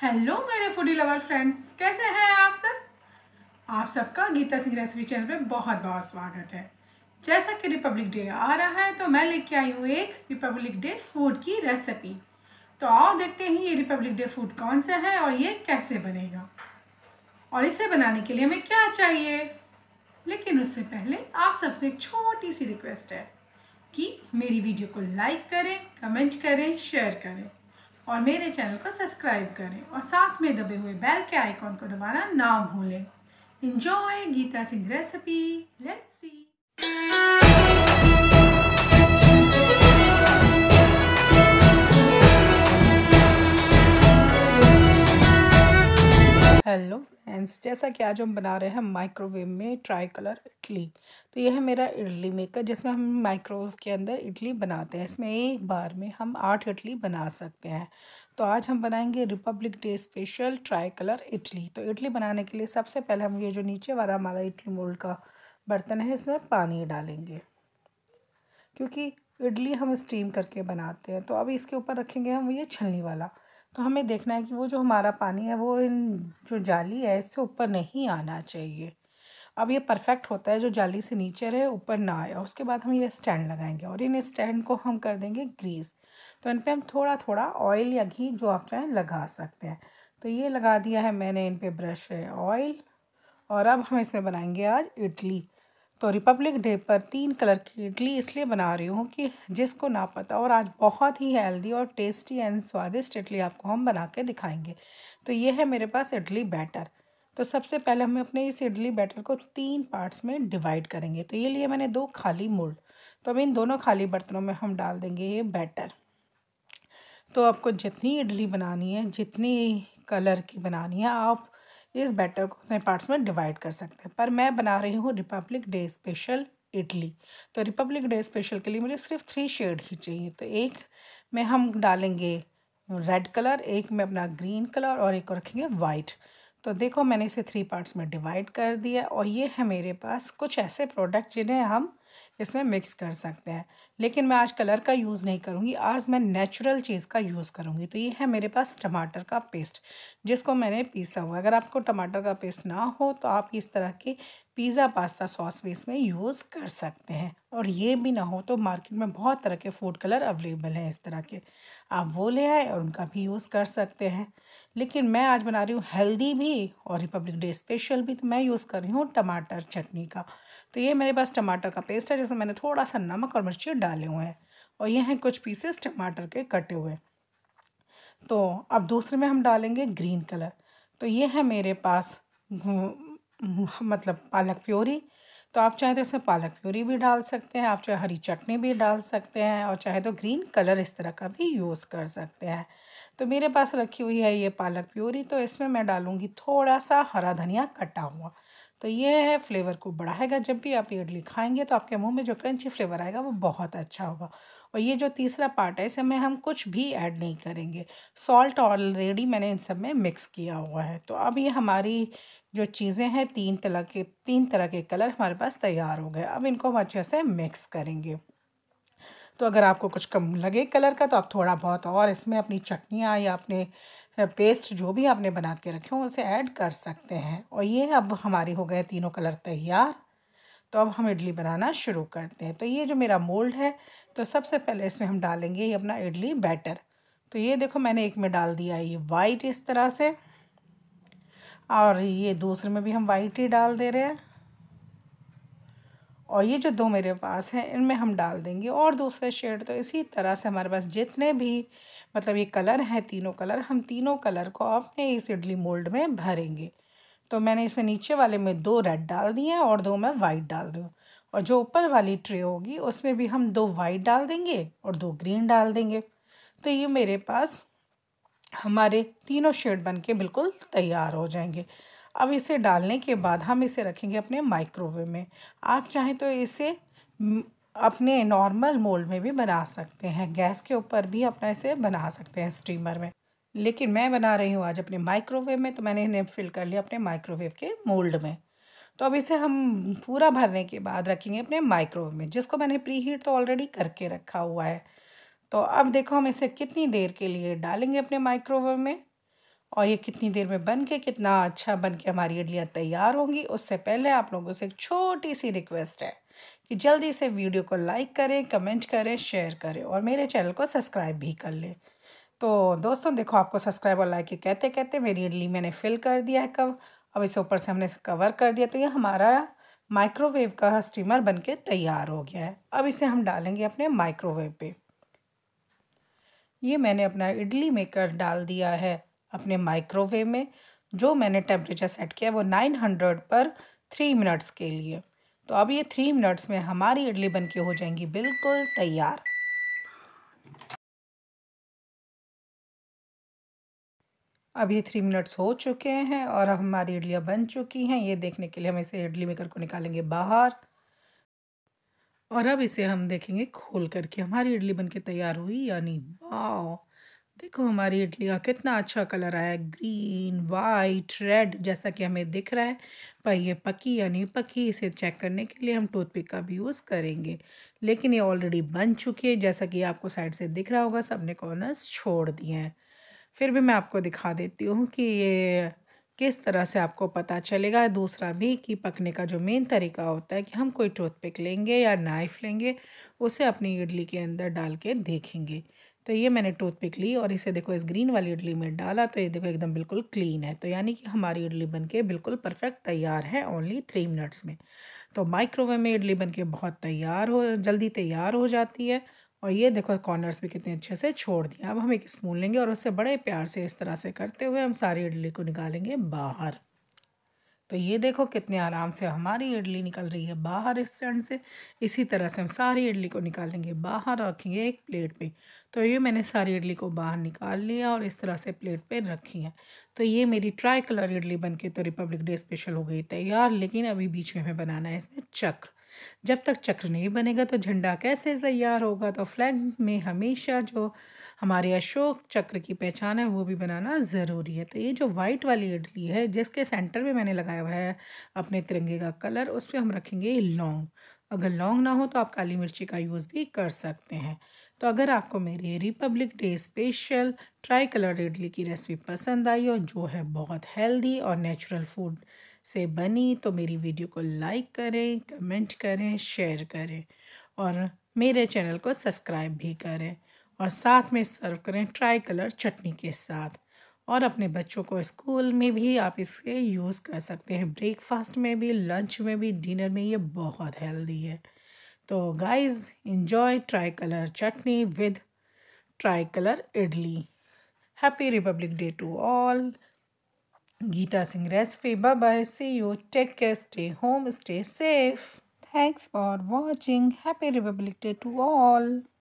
Hello मेरे foodie lover friends कैसे हैं आप सब आप सबका गीता सिंह रेसिपी चैनल पे बहुत बहुत स्वागत है जैसा कि रिपब्लिक डे आ रहा है तो मैं लेके आई हूँ एक रिपब्लिक डे फूड की रेसिपी तो आओ देखते हैं ये रिपब्लिक डे फूड कौन सा है और ये कैसे बनेगा और इसे बनाने के लिए हमें क्या चाहिए लेकिन उससे पहले आप सबसे एक छोटी सी रिक्वेस्ट है कि मेरी वीडियो को लाइक करें कमेंट करें शेयर करें और मेरे चैनल को सब्सक्राइब करें और साथ में दबे हुए बेल के आइकॉन को दबाना ना भूलें enjoy Geeta Singh recipe let's see hello friends जैसा कि आज हम बना रहे हैं माइक्रोवेव में ट्राई कलर इडली तो यह है मेरा इडली मेकर जिसमें हम माइक्रोवेव के अंदर इडली बनाते हैं इसमें एक बार में हम आठ इडली बना सकते हैं तो आज हम बनाएंगे Republic Day special tricolour idli तो इडली बनाने के लिए सबसे पहले हम ये जो नीचे वाला हमारा इडली मोल्ड का बर्तन है इसमें पानी डालेंगे क्योंकि इडली हम स्टीम करके बनाते हैं तो अब इसके ऊपर रखेंगे हम ये छलनी वाला तो हमें देखना है कि वो जो हमारा पानी है वो इन जो जाली है इससे ऊपर नहीं आना चाहिए अब ये परफेक्ट होता है जो जाली से नीचे रहे ऊपर ना आए उसके बाद हम ये स्टैंड लगाएंगे और इन स्टैंड को हम कर देंगे ग्रीस तो इन पर हम थोड़ा थोड़ा ऑयल या घी जो आप चाहें लगा सकते हैं तो ये लगा दिया है मैंने इन पर ब्रश ऑयल और अब हम इसमें बनाएंगे आज इडली तो रिपब्लिक डे पर तीन कलर की इडली इसलिए बना रही हूँ कि जिसको ना पता और आज बहुत ही हेल्दी और टेस्टी एंड स्वादिष्ट इडली आपको हम बना के दिखाएंगे तो ये है मेरे पास इडली बैटर तो सबसे पहले हम अपने इस इडली बैटर को तीन पार्ट्स में डिवाइड करेंगे तो ये लिए मैंने दो खाली मोल्ड तो अब इन दोनों खाली बर्तनों में हम डाल देंगे ये बैटर तो आपको जितनी इडली बनानी है जितनी कलर की बनानी है आप इस बैटर को अपने पार्ट्स में डिवाइड कर सकते हैं पर मैं बना रही हूँ रिपब्लिक डे स्पेशल इडली तो रिपब्लिक डे स्पेशल के लिए मुझे सिर्फ थ्री शेड ही चाहिए तो एक में हम डालेंगे रेड कलर एक में अपना ग्रीन कलर और एक और रखेंगे वाइट तो देखो मैंने इसे थ्री पार्ट्स में डिवाइड कर दिया और ये है मेरे पास कुछ ऐसे प्रोडक्ट जिन्हें हम इसमें मिक्स कर सकते हैं लेकिन मैं आज कलर का यूज़ नहीं करूँगी आज मैं नेचुरल चीज़ का यूज़ करूँगी तो ये है मेरे पास टमाटर का पेस्ट जिसको मैंने पीसा हुआ अगर आपको टमाटर का पेस्ट ना हो तो आप इस तरह के पिज़्ज़ा पास्ता सॉस भी इसमें यूज़ कर सकते हैं और ये भी ना हो तो मार्केट में बहुत तरह के फूड कलर अवेलेबल हैं इस तरह के आप वो ले आए और उनका भी यूज़ कर सकते हैं लेकिन मैं आज बना रही हूँ हेल्दी भी और रिपब्लिक डे स्पेशल भी तो मैं यूज़ कर रही हूँ टमाटर चटनी का तो ये मेरे पास टमाटर का पेस्ट पेस्ट है जिसमें मैंने थोड़ा सा नमक और मिर्ची डाले हुए हैं और ये हैं कुछ पीसेस टमाटर के कटे हुए तो अब दूसरे में हम डालेंगे ग्रीन कलर तो ये है मेरे पास मतलब पालक प्योरी तो आप चाहे तो इसमें पालक प्योरी भी डाल सकते हैं आप चाहे हरी चटनी भी डाल सकते हैं और चाहे तो ग्रीन कलर इस तरह का भी यूज़ कर सकते हैं तो मेरे पास रखी हुई है ये पालक प्योरी तो इसमें मैं डालूँगी थोड़ा सा हरा धनिया कटा हुआ तो ये है फ्लेवर को बढ़ाएगा जब भी आप इडली खाएंगे तो आपके मुंह में जो क्रंची फ्लेवर आएगा वो बहुत अच्छा होगा और ये जो तीसरा पार्ट है इसमें हम कुछ भी ऐड नहीं करेंगे सॉल्ट ऑलरेडी मैंने इन सब में मिक्स किया हुआ है तो अब ये हमारी जो चीज़ें हैं तीन तरह के तीन तरह के कलर हमारे पास तैयार हो गए अब इनको हम अच्छे से मिक्स करेंगे तो अगर आपको कुछ कम लगे कलर का तो आप थोड़ा बहुत और इसमें अपनी चटनियाँ या अपने पेस्ट जो भी आपने बना के रखे हों उसे ऐड कर सकते हैं और ये अब हमारे हो गए तीनों कलर तैयार तो अब हम इडली बनाना शुरू करते हैं तो ये जो मेरा मोल्ड है तो सबसे पहले इसमें हम डालेंगे ये अपना इडली बैटर तो ये देखो मैंने एक में डाल दिया ये वाइट इस तरह से और ये दूसरे में भी हम वाइट ही डाल दे रहे हैं और ये जो दो मेरे पास हैं इनमें हम डाल देंगे और दूसरे शेड तो इसी तरह से हमारे पास जितने भी मतलब ये कलर हैं तीनों कलर हम तीनों कलर को अपने इस इडली मोल्ड में भरेंगे तो मैंने इसमें नीचे वाले में दो रेड डाल दिए हैं और दो मैं वाइट डाल रही हूँ और जो ऊपर वाली ट्रे होगी उसमें भी हम दो वाइट डाल देंगे और दो ग्रीन डाल देंगे तो ये मेरे पास हमारे तीनों शेड बन के बिल्कुल तैयार हो जाएंगे अब इसे डालने के बाद हम इसे रखेंगे अपने माइक्रोवेव में आप चाहें तो इसे अपने नॉर्मल मोल्ड में भी बना सकते हैं गैस के ऊपर भी अपना इसे बना सकते हैं स्टीमर में लेकिन मैं बना रही हूँ आज अपने माइक्रोवेव में तो मैंने इन्हें फिल कर लिया अपने माइक्रोवेव के मोल्ड में तो अब इसे हम पूरा भरने के बाद रखेंगे अपने माइक्रोवेव में जिसको मैंने प्री हीट तो ऑलरेडी करके रखा हुआ है तो अब देखो हम इसे कितनी देर के लिए डालेंगे अपने माइक्रोवेव में और ये कितनी देर में बन के कितना अच्छा बन के हमारी इडलियाँ तैयार होंगी उससे पहले आप लोगों से एक छोटी सी रिक्वेस्ट है कि जल्दी से वीडियो को लाइक करें कमेंट करें शेयर करें और मेरे चैनल को सब्सक्राइब भी कर लें तो दोस्तों देखो आपको सब्सक्राइब और लाइक कहते कहते मेरी इडली मैंने फिल कर दिया है कब अब इसे ऊपर से हमने कवर कर दिया तो ये हमारा माइक्रोवेव का स्टीमर के तैयार हो गया है अब इसे हम डालेंगे अपने माइक्रोवेव पे ये मैंने अपना इडली मेकर डाल दिया है अपने माइक्रोवेव में जो मैंने टेम्परेचर सेट किया वो नाइन हंड्रेड पर थ्री मिनट्स के लिए तो अब ये थ्री मिनट्स में हमारी इडली बन के हो जाएंगी बिल्कुल तैयार अब ये थ्री मिनट्स हो चुके हैं और अब हमारी इडलियाँ बन चुकी हैं ये देखने के लिए हम इसे इडली मेकर को निकालेंगे बाहर और अब इसे हम देखेंगे खोल करके हमारी इडली बनके तैयार हुई यानी वाह देखो हमारी इडली का कितना अच्छा कलर आया ग्रीन वाइट रेड जैसा कि हमें दिख रहा है पर ये पकी या नहीं पकी इसे चेक करने के लिए हम टूथपिक का भी यूज़ करेंगे लेकिन ये ऑलरेडी बन चुकी है जैसा कि आपको साइड से दिख रहा होगा सबने कॉर्नर्स छोड़ दिए हैं फिर भी मैं आपको दिखा देती हूँ कि ये किस तरह से आपको पता चलेगा दूसरा भी कि पकने का जो मेन तरीका होता है कि हम कोई टूथपिक लेंगे या नाइफ़ लेंगे उसे अपनी इडली के अंदर डाल के देखेंगे तो ये मैंने टूथपिक ली और इसे देखो इस ग्रीन वाली इडली में डाला तो ये देखो एकदम बिल्कुल क्लीन है तो यानी कि हमारी इडली बनके बिल्कुल परफेक्ट तैयार है ओनली थ्री मिनट्स में तो माइक्रोवेव में इडली बनके बहुत तैयार हो जल्दी तैयार हो जाती है और ये देखो कॉर्नर्स भी कितने अच्छे से छोड़ दिया अब हम एक स्पून लेंगे और उससे बड़े प्यार से इस तरह से करते हुए हम सारी इडली को निकालेंगे बाहर तो ये देखो कितने आराम से हमारी इडली निकल रही है बाहर इस सेंड से इसी तरह से हम सारी इडली को निकालेंगे बाहर रखेंगे एक प्लेट पे तो ये मैंने सारी इडली को बाहर निकाल लिया और इस तरह से प्लेट पे रखी है तो ये मेरी ट्राई कलर इडली बन के तो रिपब्लिक डे स्पेशल हो गई तैयार लेकिन अभी बीच में हमें बनाना है इसमें चक्र जब तक चक्र नहीं बनेगा तो झंडा कैसे तैयार होगा तो फ्लैग में हमेशा जो हमारे अशोक चक्र की पहचान है वो भी बनाना ज़रूरी है तो ये जो वाइट वाली इडली है जिसके सेंटर में मैंने लगाया हुआ है अपने तिरंगे का कलर उस पर हम रखेंगे लौंग अगर लौंग ना हो तो आप काली मिर्ची का यूज़ भी कर सकते हैं तो अगर आपको मेरी Republic Day special tricolour idli की रेसिपी पसंद आई और जो है बहुत हेल्दी और नेचुरल फूड से बनी तो मेरी वीडियो को लाइक करें कमेंट करें शेयर करें और मेरे चैनल को सब्सक्राइब भी करें और साथ में सर्व करें ट्राई कलर चटनी के साथ और अपने बच्चों को स्कूल में भी आप इसके यूज़ कर सकते हैं ब्रेकफास्ट में भी लंच में भी डिनर में ये बहुत हेल्दी है तो guys enjoy tricolour chutney with tricolour idli happy Republic Day to all Geeta Singh recipe. Bye bye. See you. Take care. Stay home. Stay safe. Thanks for watching. Happy Republic Day to all.